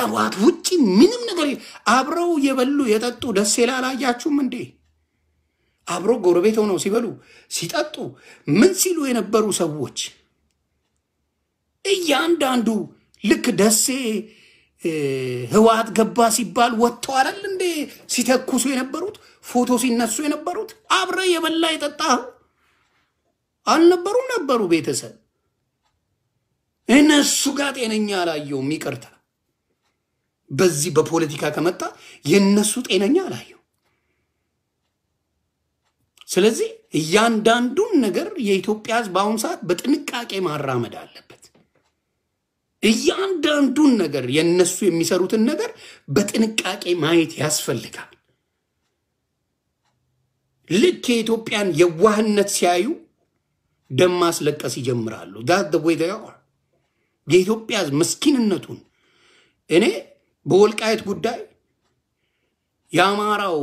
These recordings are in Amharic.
ከሰሯት ውጪ ምንም ነገር አብረው የበሉ የጠጡ ደስ ላላያችሁም እንዴ? አብሮ ጎረቤት ሆነው ሲበሉ ሲጠጡ ምን ሲሉ የነበሩ ሰዎች እያንዳንዱ ልክ ደሴ ህወሓት ገባ ሲባል ወጥተው አይደል እንዴ ሲተኩሱ የነበሩት ፎቶ ሲነሱ የነበሩት አብረ የበላ የጠጣ አልነበሩም ነበሩ ቤተሰብ እነሱ ጋር ጤነኛ አላየውም ይቅርታ በዚህ በፖለቲካ ከመጣ የነሱ ጤነኛ አላየው። ስለዚህ እያንዳንዱን ነገር የኢትዮጵያ ህዝብ በአሁኑ ሰዓት በጥንቃቄ ማራመድ አለበት። እያንዳንዱን ነገር የነሱ የሚሰሩትን ነገር በጥንቃቄ ማየት ያስፈልጋል። ልክ የኢትዮጵያን የዋህነት ሲያዩ ደም ማስለቀስ ይጀምራሉ። ዳት ወይ የኢትዮጵያ ምስኪንነቱን እኔ በወልቃየት ጉዳይ የአማራው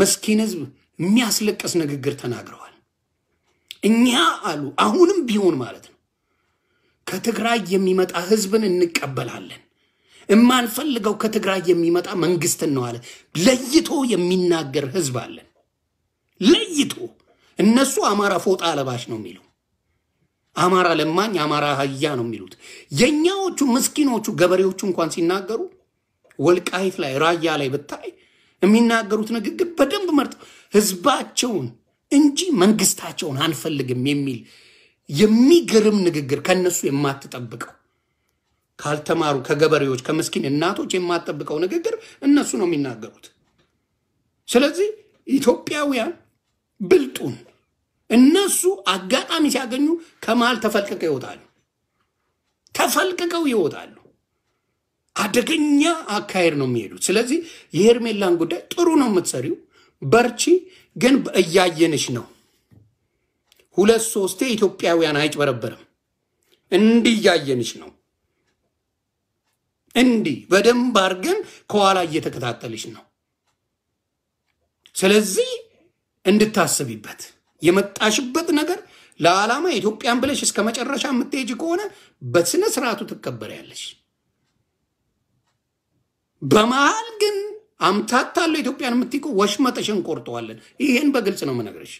መስኪን ህዝብ የሚያስለቅስ ንግግር ተናግረዋል። እኛ አሉ አሁንም ቢሆን ማለት ነው ከትግራይ የሚመጣ ህዝብን እንቀበላለን። እማንፈልገው ከትግራይ የሚመጣ መንግስትን ነው አለ። ለይቶ የሚናገር ህዝብ አለን። ለይቶ እነሱ አማራ ፎጣ አለባሽ ነው የሚሉ አማራ ለማኝ፣ አማራ አህያ ነው የሚሉት። የእኛዎቹ ምስኪኖቹ ገበሬዎቹ እንኳን ሲናገሩ ወልቃይት ላይ ራያ ላይ ብታይ የሚናገሩት ንግግር በደንብ መርጠው ህዝባቸውን እንጂ መንግስታቸውን አንፈልግም የሚል የሚገርም ንግግር ከነሱ የማትጠብቀው ካልተማሩ ከገበሬዎች ከምስኪን እናቶች የማትጠብቀው ንግግር እነሱ ነው የሚናገሩት። ስለዚህ ኢትዮጵያውያን ብልጡን እነሱ አጋጣሚ ሲያገኙ ከመሃል ተፈልቅቀው ይወጣሉ። ተፈልቅቀው ይወጣሉ። አደገኛ አካሄድ ነው የሚሄዱት። ስለዚህ የሄርሜላን ጉዳይ ጥሩ ነው የምትሰሪው፣ በርቺ። ግን እያየንሽ ነው። ሁለት ሶስቴ ኢትዮጵያውያን አይጭበረበርም። እንዲህ እያየንሽ ነው። እንዲህ በደንብ አድርገን ከኋላ እየተከታተልሽ ነው። ስለዚህ እንድታስቢበት የመጣሽበት ነገር ለዓላማ ኢትዮጵያን ብለሽ እስከ መጨረሻ የምትሄጅ ከሆነ በስነ ስርዓቱ ትከበሪያለሽ። በመሀል ግን አምታታለሁ ኢትዮጵያን የምትይቀው ወሽመጠሽን ቆርጠዋለን። ይሄን በግልጽ ነው የምነግርሽ፣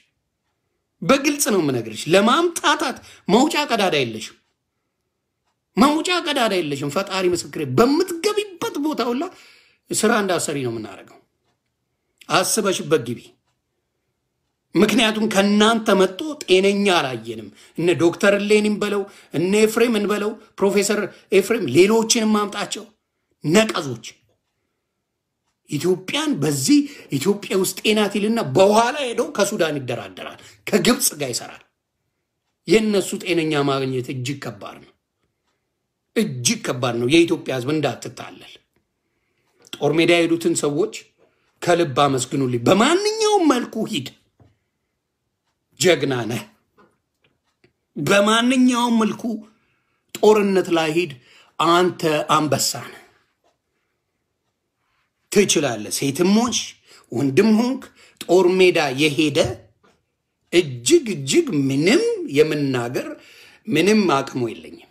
በግልጽ ነው የምነግርሽ። ለማምታታት መውጫ ቀዳዳ የለሽም፣ መውጫ ቀዳዳ የለሽም። ፈጣሪ ምስክሬ፣ በምትገቢበት ቦታ ሁላ ስራ እንዳሰሪ ነው የምናደርገው። አስበሽበት ግቢ። ምክንያቱም ከእናንተ መጥቶ ጤነኛ አላየንም። እነ ዶክተር ሌኒም በለው እነ ኤፍሬም እንበለው ፕሮፌሰር ኤፍሬም ሌሎችንም ማምጣቸው ነቀዞች ኢትዮጵያን በዚህ ኢትዮጵያ ውስጥ ጤናት ይልና በኋላ ሄደው ከሱዳን ይደራደራል፣ ከግብፅ ጋር ይሰራል። የእነሱ ጤነኛ ማግኘት እጅግ ከባድ ነው፣ እጅግ ከባድ ነው። የኢትዮጵያ ሕዝብ እንዳትታለል። ጦር ሜዳ የሄዱትን ሰዎች ከልብ አመስግኑልኝ። በማንኛውም መልኩ ሂድ፣ ጀግና ነህ። በማንኛውም መልኩ ጦርነት ላይ ሂድ፣ አንተ አንበሳ ነህ። ትችላለህ። ሴትም ሆንሽ ወንድም ሆንክ ጦር ሜዳ የሄደ እጅግ እጅግ ምንም የምናገር ምንም አቅሙ የለኝም።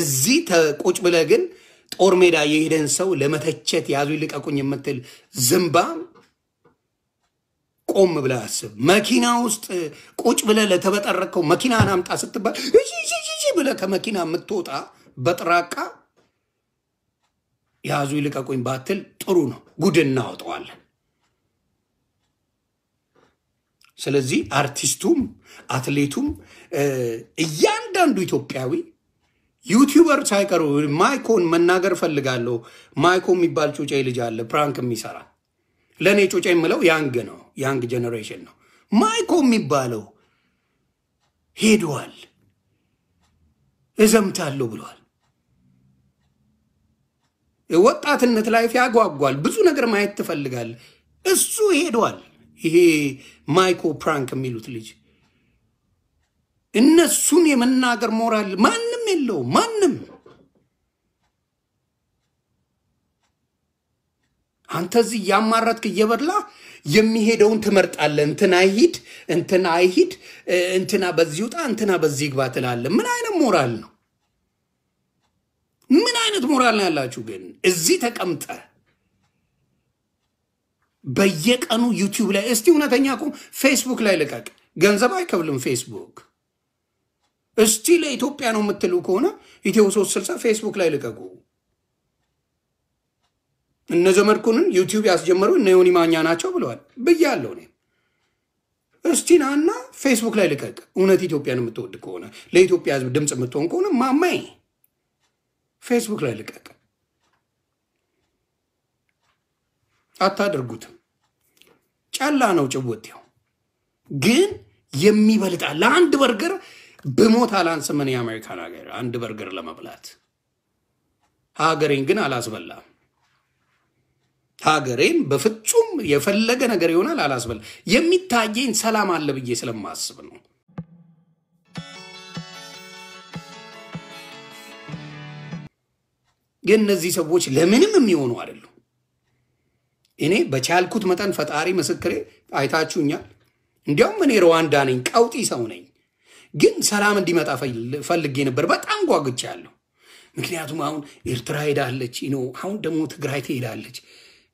እዚህ ተቆጭ ብለህ ግን ጦር ሜዳ የሄደን ሰው ለመተቸት ያዙ ይልቀቁኝ የምትል ዝምባም ቆም ብለህ አስብ። መኪና ውስጥ ቁጭ ብለህ ለተበጠረከው መኪናን አምጣ ስትባል ብለህ ከመኪና የምትወጣ በጥራቃ ያዙ ይልቀቁኝ ባትል ጥሩ ነው፣ ጉድ እናወጠዋለን። ስለዚህ አርቲስቱም አትሌቱም እያንዳንዱ ኢትዮጵያዊ ዩቲዩበር ሳይቀሩ ማይኮን መናገር ፈልጋለሁ። ማይኮ የሚባል ጩጬ ልጅ አለ ፕራንክ የሚሰራ ለእኔ ጩጬ የምለው ያንግ ነው፣ ያንግ ጀኔሬሽን ነው። ማይኮ የሚባለው ሄደዋል እዘምታለሁ ብለዋል። ወጣትነት ላይፍ ያጓጓል። ብዙ ነገር ማየት ትፈልጋል። እሱ ሄዷል። ይሄ ማይኮ ፕራንክ የሚሉት ልጅ እነሱን የመናገር ሞራል ማንም የለው። ማንም አንተ እዚህ እያማረትክ እየበላ የሚሄደውን ትመርጣለ። እንትና ይሂድ፣ እንትና አይሂድ፣ እንትና በዚህ ውጣ፣ እንትና በዚህ ግባ ትላለ። ምን አይነት ሞራል ነው? ምን አይነት ሞራል ነው ያላችሁ? ግን እዚህ ተቀምጠ በየቀኑ ዩቲዩብ ላይ እስቲ እውነተኛ እኮ ፌስቡክ ላይ ልቀቅ። ገንዘብ አይከብልም ፌስቡክ። እስቲ ለኢትዮጵያ ነው የምትሉ ከሆነ ኢትዮ ሶስት ስልሳ ፌስቡክ ላይ ልቀቁ። እነ ዘመድኩንን ዩቲዩብ ያስጀመሩ እነ ዮኒ ማኛ ናቸው ብለዋል ብያለሁ እኔም። እስቲ ናና ፌስቡክ ላይ ልቀቅ። እውነት ኢትዮጵያን የምትወድ ከሆነ ለኢትዮጵያ ሕዝብ ድምፅ የምትሆን ከሆነ ማማይ ፌስቡክ ላይ ልቀቅ። አታደርጉትም። ጨላ ነው ጭቦቴው። ግን የሚበልጣ ለአንድ በርገር ብሞት አላንስም እኔ የአሜሪካን ሀገር አንድ በርገር ለመብላት ሀገሬን ግን አላስበላም። ሀገሬን በፍጹም የፈለገ ነገር ይሆናል አላስበላም። የሚታየኝ ሰላም አለ ብዬ ስለማስብ ነው። ግን እነዚህ ሰዎች ለምንም የሚሆኑ አይደሉ። እኔ በቻልኩት መጠን ፈጣሪ ምስክሬ፣ አይታችሁኛል። እንዲያውም እኔ ሩዋንዳ ነኝ፣ ቀውጢ ሰው ነኝ። ግን ሰላም እንዲመጣ ፈልጌ ነበር። በጣም ጓጉቻለሁ። ምክንያቱም አሁን ኤርትራ ሄዳለች፣ አሁን ደግሞ ትግራይ ትሄዳለች።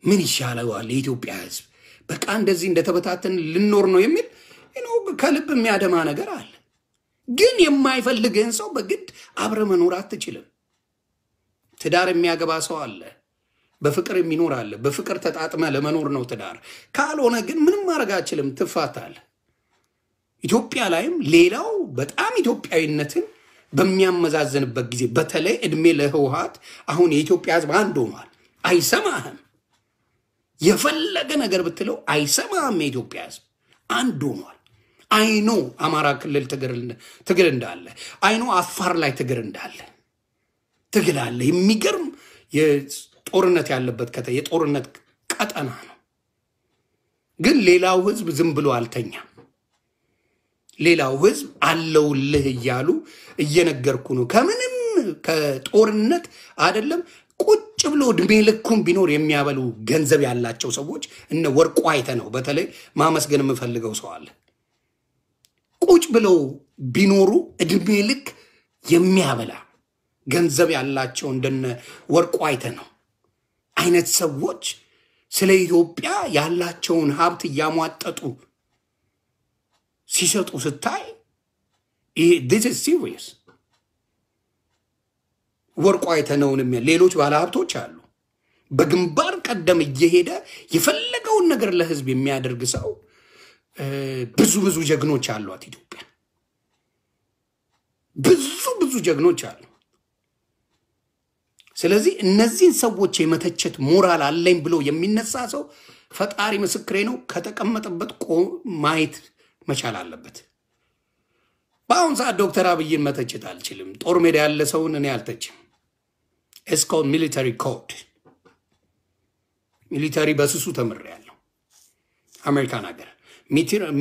ምን ይሻለዋል የኢትዮጵያ ሕዝብ? በቃ እንደዚህ እንደተበታተን ልኖር ነው የሚል ከልብ የሚያደማ ነገር አለ። ግን የማይፈልግህን ሰው በግድ አብረ መኖር አትችልም። ትዳር የሚያገባ ሰው አለ፣ በፍቅር የሚኖር አለ። በፍቅር ተጣጥመ ለመኖር ነው ትዳር። ካልሆነ ግን ምንም ማድረግ አችልም፣ ትፋታል። ኢትዮጵያ ላይም ሌላው በጣም ኢትዮጵያዊነትን በሚያመዛዝንበት ጊዜ በተለይ እድሜ ለህውሃት አሁን የኢትዮጵያ ህዝብ አንድ ሆኗል። አይሰማህም፣ የፈለገ ነገር ብትለው አይሰማህም። የኢትዮጵያ ህዝብ አንድ ሆኗል። አይኖ አማራ ክልል ትግል እንዳለ፣ አይኖ አፋር ላይ ትግል እንዳለ ትግል አለ። የሚገርም ጦርነት ያለበት ከተ የጦርነት ቀጠና ነው። ግን ሌላው ህዝብ ዝም ብሎ አልተኛም። ሌላው ህዝብ አለውልህ እያሉ እየነገርኩ ነው። ከምንም ከጦርነት አይደለም ቁጭ ብሎ እድሜ ልኩም ቢኖር የሚያበሉ ገንዘብ ያላቸው ሰዎች እነ ወርቁ አይተ ነው። በተለይ ማመስገን የምፈልገው ሰው አለ። ቁጭ ብለው ቢኖሩ እድሜ ልክ የሚያበላ ገንዘብ ያላቸው እንደነ ወርቁ አይተ ነው አይነት ሰዎች ስለ ኢትዮጵያ ያላቸውን ሀብት እያሟጠጡ ሲሰጡ ስታይ ዲስ ሲሪየስ። ወርቁ አይተነውንም ሌሎች ባለሀብቶች አሉ። በግንባር ቀደም እየሄደ የፈለገውን ነገር ለህዝብ የሚያደርግ ሰው ብዙ ብዙ ጀግኖች አሏት ኢትዮጵያ። ብዙ ብዙ ጀግኖች አሉ። ስለዚህ እነዚህን ሰዎች የመተቸት ሞራል አለኝ ብሎ የሚነሳ ሰው ፈጣሪ ምስክሬ ነው ከተቀመጠበት ማየት መቻል አለበት። በአሁን ሰዓት ዶክተር አብይን መተቸት አልችልም። ጦር ሜዳ ያለ ሰውን እኔ አልተችም። ኤስኮን ሚሊተሪ ኮድ ሚሊተሪ በስሱ ተምሬያለሁ። አሜሪካን ሀገር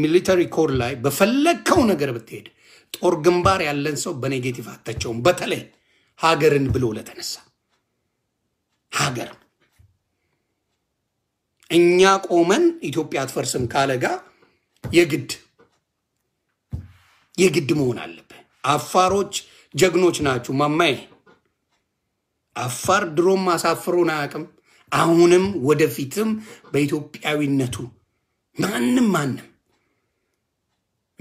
ሚሊተሪ ኮድ ላይ በፈለግከው ነገር ብትሄድ ጦር ግንባር ያለን ሰው በኔጌቲቭ አተቸውም። በተለይ ሀገርን ብሎ ለተነሳ ሀገር እኛ ቆመን ኢትዮጵያ አትፈርስም ካለ ጋር የግድ የግድ መሆን አለብህ። አፋሮች ጀግኖች ናችሁ ማማዬ። አፋር ድሮም አሳፍሮን አያውቅም። አሁንም ወደፊትም በኢትዮጵያዊነቱ ማንም ማንም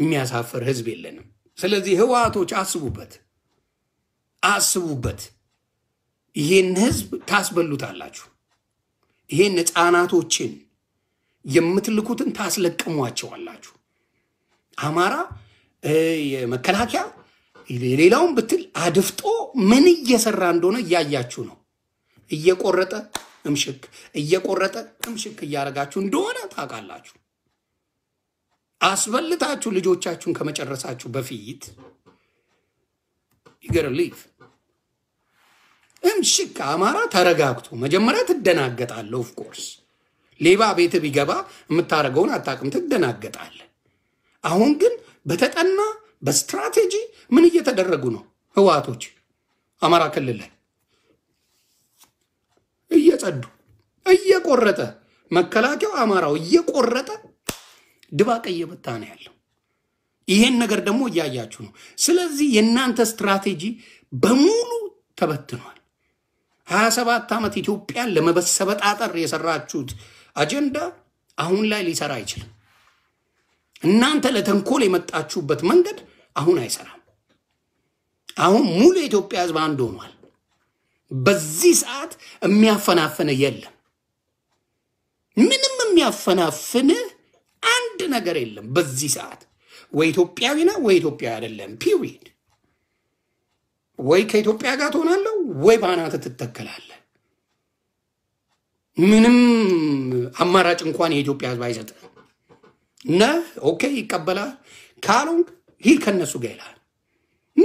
የሚያሳፍር ህዝብ የለንም። ስለዚህ ህወሓቶች አስቡበት፣ አስቡበት። ይሄን ህዝብ ታስበሉታላችሁ። ይሄን ህፃናቶችን የምትልኩትን ታስለቅሟቸዋላችሁ። አማራ መከላከያ የሌላውን ብትል አድፍጦ ምን እየሰራ እንደሆነ እያያችሁ ነው። እየቆረጠ እምሽክ እየቆረጠ እምሽክ እያደረጋችሁ እንደሆነ ታውቃላችሁ። አስበልታችሁ ልጆቻችሁን ከመጨረሳችሁ በፊት ይገርልኝ እምሽክ አማራ ተረጋግቶ መጀመሪያ ትደናገጣለህ። ኦፍኮርስ ሌባ ቤት ቢገባ የምታደርገውን አታውቅም፣ ትደናገጣለ። አሁን ግን በተጠና በስትራቴጂ ምን እየተደረጉ ነው? ህወሓቶች አማራ ክልል ላይ እየጸዱ እየቆረጠ መከላከያው አማራው እየቆረጠ ድባቅ እየበታ ነው ያለው። ይሄን ነገር ደግሞ እያያችሁ ነው። ስለዚህ የእናንተ ስትራቴጂ በሙሉ ተበትኗል። 27 ዓመት ኢትዮጵያን ለመበሰበጣጠር የሰራችሁት አጀንዳ አሁን ላይ ሊሰራ አይችልም። እናንተ ለተንኮል የመጣችሁበት መንገድ አሁን አይሰራም። አሁን ሙሉ የኢትዮጵያ ሕዝብ አንድ ሆኗል። በዚህ ሰዓት የሚያፈናፍን የለም። ምንም የሚያፈናፍን አንድ ነገር የለም። በዚህ ሰዓት ወይ ኢትዮጵያዊ ነህ ወይ ኢትዮጵያዊ አይደለም። ፒሪድ ወይ ከኢትዮጵያ ጋር ትሆናለህ ወይ በአናት ትተከላለህ። ምንም አማራጭ እንኳን የኢትዮጵያ ህዝብ አይሰጥ ነህ ኦኬ ይቀበላል። ካሉን ይህ ከነሱ ጋር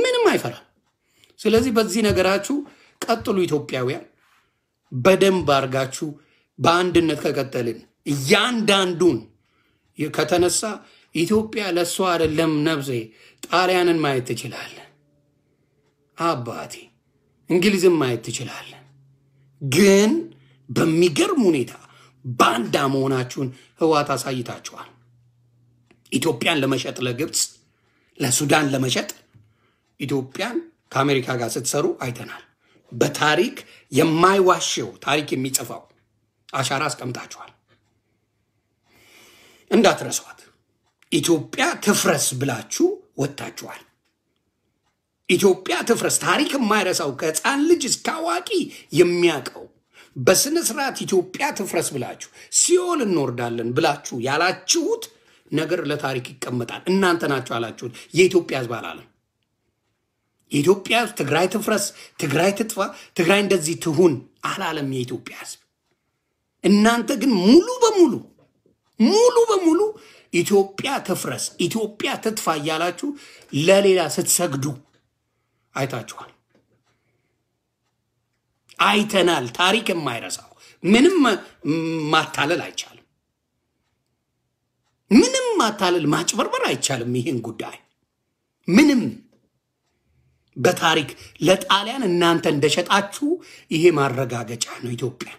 ምንም አይፈራም። ስለዚህ በዚህ ነገራችሁ ቀጥሉ። ኢትዮጵያውያን በደንብ አድርጋችሁ በአንድነት ከቀጠልን እያንዳንዱን ከተነሳ ኢትዮጵያ ለእሷ አይደለም ነብሴ ጣሊያንን ማየት ትችላለን። አባቴ እንግሊዝም ማየት ትችላለን፣ ግን በሚገርም ሁኔታ ባንዳ መሆናችሁን ህዋት አሳይታችኋል። ኢትዮጵያን ለመሸጥ ለግብፅ፣ ለሱዳን ለመሸጥ ኢትዮጵያን ከአሜሪካ ጋር ስትሰሩ አይተናል። በታሪክ የማይዋሸው ታሪክ የሚጽፋው አሻራ አስቀምጣችኋል። እንዳትረሷት። ኢትዮጵያ ትፍረስ ብላችሁ ወጥታችኋል። ኢትዮጵያ ትፍረስ። ታሪክ የማይረሳው ከህፃን ልጅ እስከ አዋቂ የሚያውቀው በስነ ስርዓት ኢትዮጵያ ትፍረስ ብላችሁ ሲኦል እንወርዳለን ብላችሁ ያላችሁት ነገር ለታሪክ ይቀመጣል። እናንተ ናችሁ ያላችሁት፣ የኢትዮጵያ ህዝብ አላለም። የኢትዮጵያ ህዝብ ትግራይ ትፍረስ፣ ትግራይ ትጥፋ፣ ትግራይ እንደዚህ ትሁን አላለም የኢትዮጵያ ህዝብ። እናንተ ግን ሙሉ በሙሉ ሙሉ በሙሉ ኢትዮጵያ ትፍረስ፣ ኢትዮጵያ ትጥፋ እያላችሁ ለሌላ ስትሰግዱ አይታችኋል። አይተናል። ታሪክ የማይረሳው ምንም ማታለል አይቻልም። ምንም ማታለል ማጭበርበር አይቻልም። ይህን ጉዳይ ምንም በታሪክ ለጣሊያን እናንተ እንደሸጣችሁ ይሄ ማረጋገጫ ነው ኢትዮጵያ